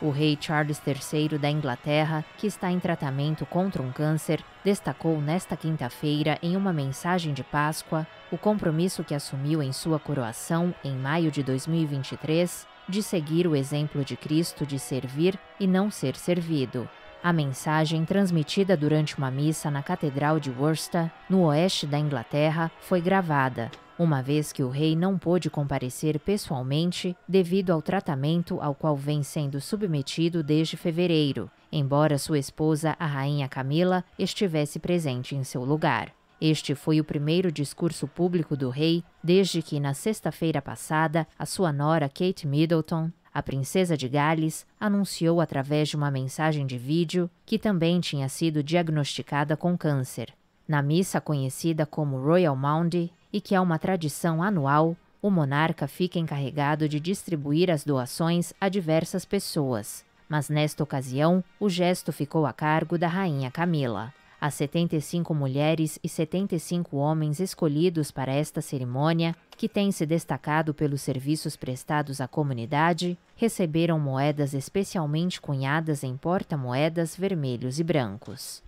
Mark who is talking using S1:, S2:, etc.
S1: O rei Charles III da Inglaterra, que está em tratamento contra um câncer, destacou nesta quinta-feira, em uma mensagem de Páscoa, o compromisso que assumiu em sua coroação, em maio de 2023, de seguir o exemplo de Cristo de servir e não ser servido. A mensagem, transmitida durante uma missa na Catedral de Worcester, no oeste da Inglaterra, foi gravada, uma vez que o rei não pôde comparecer pessoalmente devido ao tratamento ao qual vem sendo submetido desde fevereiro, embora sua esposa, a rainha Camila, estivesse presente em seu lugar. Este foi o primeiro discurso público do rei desde que, na sexta-feira passada, a sua nora Kate Middleton, a princesa de Gales, anunciou através de uma mensagem de vídeo que também tinha sido diagnosticada com câncer. Na missa conhecida como Royal Mound e que é uma tradição anual, o monarca fica encarregado de distribuir as doações a diversas pessoas. Mas nesta ocasião, o gesto ficou a cargo da rainha Camila. As 75 mulheres e 75 homens escolhidos para esta cerimônia, que tem se destacado pelos serviços prestados à comunidade, receberam moedas especialmente cunhadas em porta-moedas vermelhos e brancos.